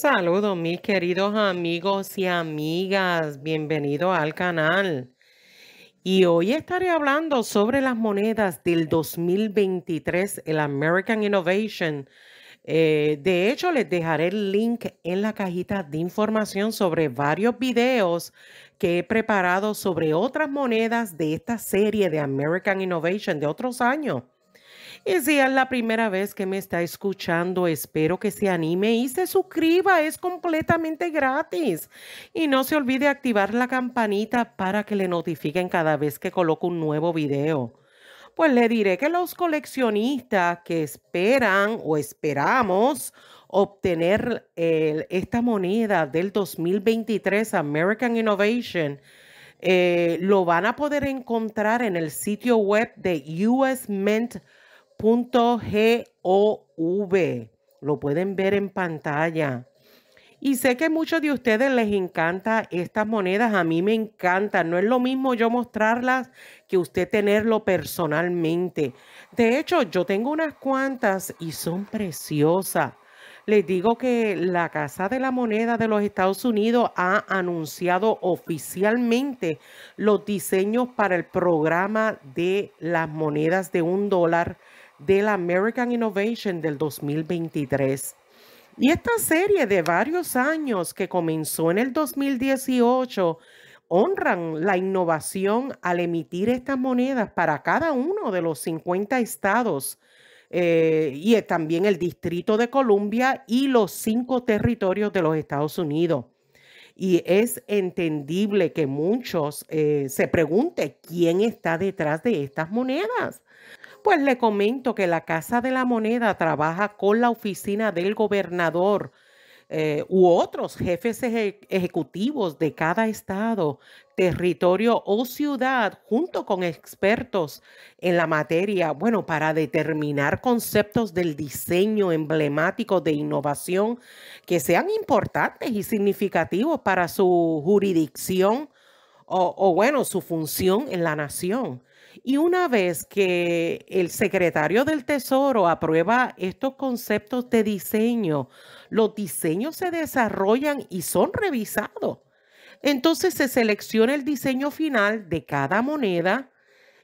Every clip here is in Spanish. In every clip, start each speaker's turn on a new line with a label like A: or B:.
A: Saludos mis queridos amigos y amigas, bienvenidos al canal. Y hoy estaré hablando sobre las monedas del 2023, el American Innovation. Eh, de hecho, les dejaré el link en la cajita de información sobre varios videos que he preparado sobre otras monedas de esta serie de American Innovation de otros años. Y si es la primera vez que me está escuchando, espero que se anime y se suscriba. Es completamente gratis. Y no se olvide activar la campanita para que le notifiquen cada vez que coloco un nuevo video. Pues le diré que los coleccionistas que esperan o esperamos obtener esta moneda del 2023 American Innovation, eh, lo van a poder encontrar en el sitio web de US Mint.com .gov. Lo pueden ver en pantalla. Y sé que muchos de ustedes les encanta estas monedas. A mí me encantan. No es lo mismo yo mostrarlas que usted tenerlo personalmente. De hecho, yo tengo unas cuantas y son preciosas. Les digo que la Casa de la Moneda de los Estados Unidos ha anunciado oficialmente los diseños para el programa de las monedas de un dólar del American Innovation del 2023. Y esta serie de varios años que comenzó en el 2018 honran la innovación al emitir estas monedas para cada uno de los 50 estados eh, y también el Distrito de Columbia y los cinco territorios de los Estados Unidos. Y es entendible que muchos eh, se pregunten quién está detrás de estas monedas. Pues le comento que la Casa de la Moneda trabaja con la oficina del gobernador eh, u otros jefes ejecutivos de cada estado, territorio o ciudad, junto con expertos en la materia, bueno, para determinar conceptos del diseño emblemático de innovación que sean importantes y significativos para su jurisdicción o, o bueno, su función en la nación. Y una vez que el secretario del Tesoro aprueba estos conceptos de diseño, los diseños se desarrollan y son revisados. Entonces se selecciona el diseño final de cada moneda,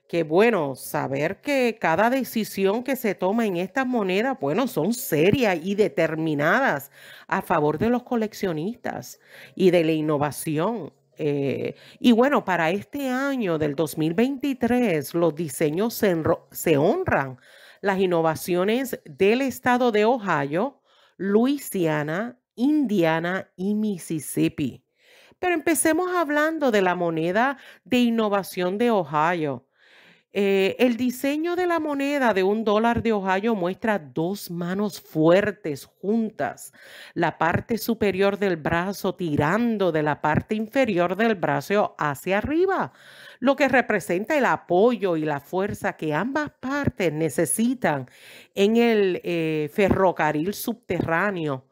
A: que bueno, saber que cada decisión que se toma en estas monedas, bueno, son serias y determinadas a favor de los coleccionistas y de la innovación. Eh, y bueno, para este año del 2023, los diseños se, se honran las innovaciones del estado de Ohio, Luisiana, Indiana y Mississippi. Pero empecemos hablando de la moneda de innovación de Ohio. Eh, el diseño de la moneda de un dólar de Ohio muestra dos manos fuertes juntas, la parte superior del brazo tirando de la parte inferior del brazo hacia arriba, lo que representa el apoyo y la fuerza que ambas partes necesitan en el eh, ferrocarril subterráneo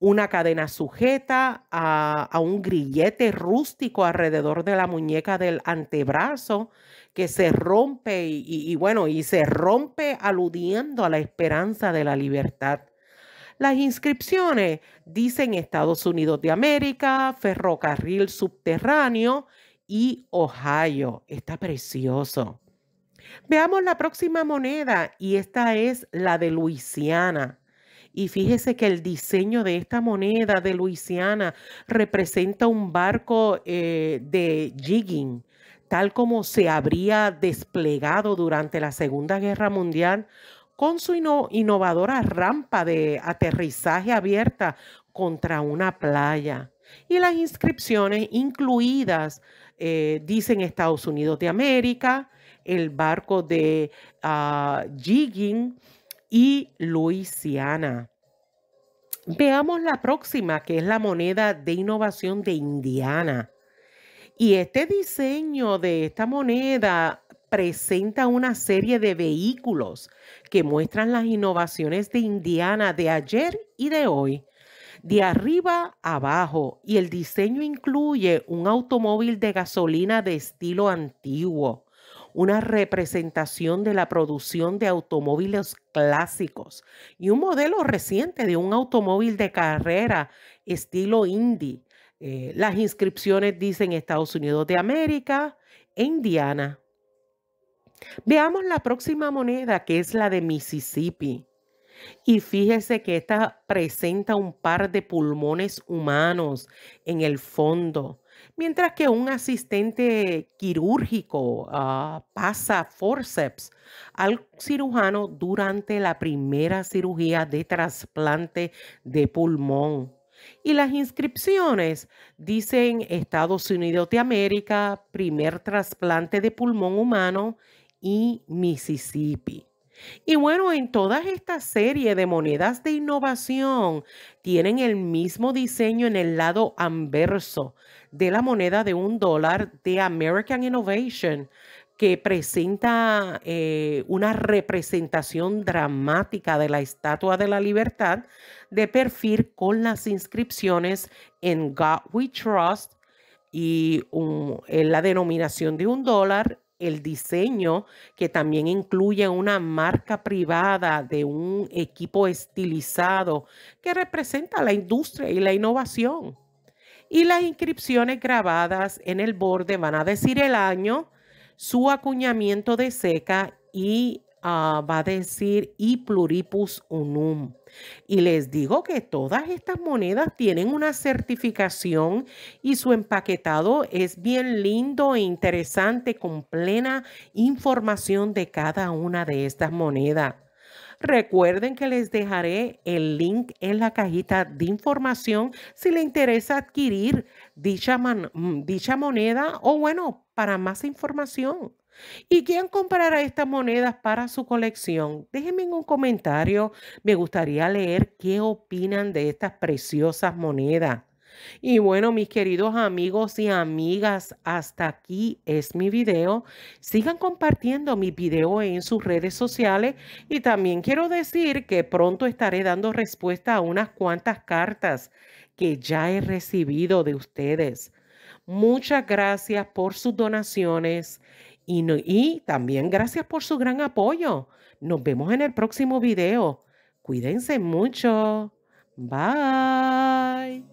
A: una cadena sujeta a, un grillete rústico alrededor de la muñeca del antebrazo que se rompe y, y, bueno, y se rompe aludiendo a la esperanza de la libertad. Las inscripciones dicen Estados Unidos de América, ferrocarril subterráneo y Ohio. Está precioso. Veamos la próxima moneda y esta es la de Luisiana. Y fíjese que el diseño de esta moneda de Luisiana representa un barco eh, de jigging, tal como se habría desplegado durante la Segunda Guerra Mundial con su innovadora rampa de aterrizaje abierta contra una playa. Y las inscripciones incluidas eh, dicen Estados Unidos de América, el barco de ah, Jigging, y Luisiana. Veamos la próxima, que es la moneda de innovación de Indiana. Y este diseño de esta moneda presenta una serie de vehículos que muestran las innovaciones de Indiana de ayer y de hoy, de arriba abajo, y el diseño incluye un automóvil de gasolina de estilo antiguo, una representación de la producción de automóviles clásicos y un modelo reciente de un automóvil de carrera estilo indie. Eh, las inscripciones dicen Estados Unidos de América e Indiana. Veamos la próxima moneda que es la de Mississippi. Y fíjese que esta presenta un par de pulmones humanos en el fondo mientras que un asistente quirúrgico ah, pasa forceps al cirujano durante la primera cirugía de trasplante de pulmón. Y las inscripciones dicen Estados Unidos de América, primer trasplante de pulmón humano y Mississippi. Y bueno, en todas esta serie de monedas de innovación tienen el mismo diseño en el lado anverso de la moneda de un dólar de American Innovation, que presenta eh, una representación dramática de la Estatua de la Libertad de perfil con las inscripciones en God We Trust y en la denominación de un dólar el diseño, que también incluye una marca privada de un equipo estilizado que representa la industria y la innovación. Y las inscripciones grabadas en el borde van a decir el año, su acuñamiento de seca y Ah, va a decir y pluripus unum. Y les digo que todas estas monedas tienen una certificación y su empaquetado es bien lindo e interesante con plena información de cada una de estas monedas. Recuerden que les dejaré el link en la cajita de información si le interesa adquirir dicha mm, moneda o bueno, para más información. ¿Y quién comprará estas monedas para su colección? Déjenme en un comentario. Me gustaría leer qué opinan de estas preciosas monedas. Y bueno, mis queridos amigos y amigas, hasta aquí es mi video. Sigan compartiendo mi video en sus redes sociales y también quiero decir que pronto estaré dando respuesta a unas cuantas cartas que ya he recibido de ustedes. Muchas gracias por sus donaciones y, también gracias por su gran apoyo. Nos vemos en el próximo video. Cuídense mucho. Bye.